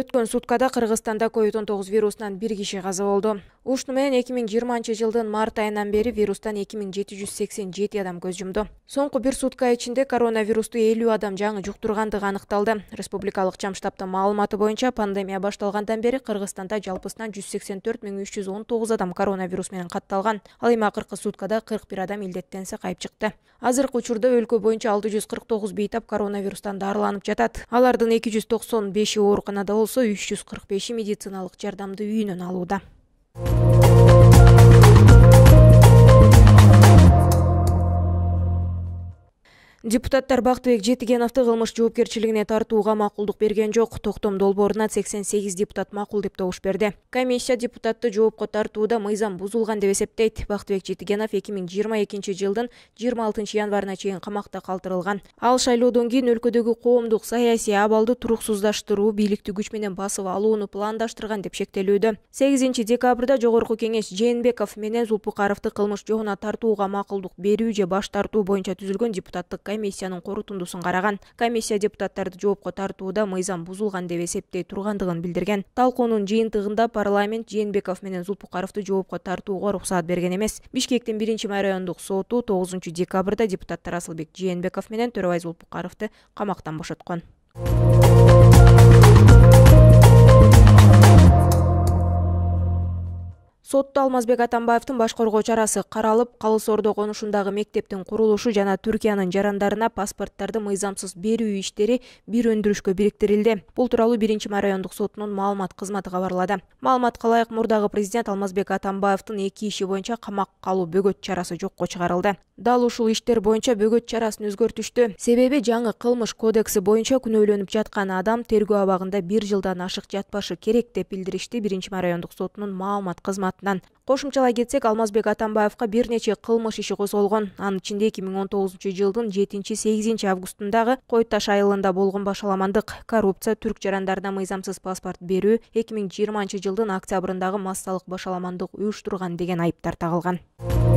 Өткен сутқада Қырғыстанда covid 19 вирусынан бир киши каза болду ушуну менен эки миң жыйырманчы жылдын март айынан бери вирустан эки миң жети жүз сексен жети адам көз жумду соңку бир сутка ичинде коронавирусту элүү адам жаңы жуктургандыгы аныкталды республикалык чам штабтын маалыматы боюнча пандемия башталгандан бери кыргызстанда жалпысынан жүз сексен төрт миң үч жүз он тогуз адам коронавирус менен катталган ал эми акыркы суткада кырк бир адам илдеттен сакайып чыкты азыркы учурда өлкө боюнча алты жүз кырк тогуз бейтап коронавирустан дарыланып жатат алардын эки жүз токсон беши ооруканада болсо үч жүз кырк беши медициналык жардамды үйүнөн алууда депутаттар бактыбек жетигеновду кылмыш жоопкерчилигине тартууга макулдук берген жок токтом долбооруна сексен сегиз депутат макул деп добуш берди комиссия депутатты жоопко тартууда мыйзам бузулган деп эсептейт бактыбек жетигенов эки миң жыйырма экинчи жылдын жыйырма алтынчы январына чейин камакта калтырылган ал шайлоодон кийин өлкөдөгү коомдук саясий абалды туруксуздаштыруу бийликти күч менен басып алууну пландаштырган деп шектелүүдө сегизинчи декабрда жогорку кеңеш жээнбеков менен зулпукаровду кылмыш жообуна тартууга макулдук берүү же баш тартуу боюнча түзүлгөн депутаттык комиссиянын корутундусун караган комиссия депутаттарды жоопко тартууда мыйзам бузулган деп эсептей тургандыгын билдирген талкуунун жыйынтыгында парламент жээнбеков менен зулпукаровду жоопко тартууга уруксаат берген эмес бишкектин биринчи май райондук соту тогузунчу декабрда депутаттар асылбек жээнбеков менен төрөбай зулпукаровду камактан бошоткон сотто алмазбек атамбаевдин баш коргоо чарасы каралып калыс ордо конушундагы мектептин курулушу жана түркиянын жарандарына паспортторду мыйзамсыз берүү иштери бир өндүрүшкө бириктирилди бул тууралуу биринчи май райондук сотунун маалымат кызматы кабарлады маалыматка ылайык мурдагы президент алмазбек атамбаевдин эки иши боюнча камакка алуу бөгөт чарасы жокко чыгарылды дал ушул иштер боюнча бөгөт чарасын өзгөртүштү себеби жаңы кылмыш кодекси боюнча күнөөлөнүп жаткан адам тергөө абагында бир жылдан ашык жатпашы керек деп билдиришти биринчи май райондук сотунун маалымат кызматы тарабынан кошумчалай кетсек алмазбек атамбаевга бир нече кылмыш иши козголгон анын ичинде эки миң он тогузунчу жылдын жетинчи сегизинчи августундагы кой таш айылында болгон башаламандык коррупция түрк жарандарына мыйзамсыз паспорт берүү эки миң жыйырманчы жылдын октябрындагы массалык башаламандык уюштурган деген айыптар тагылган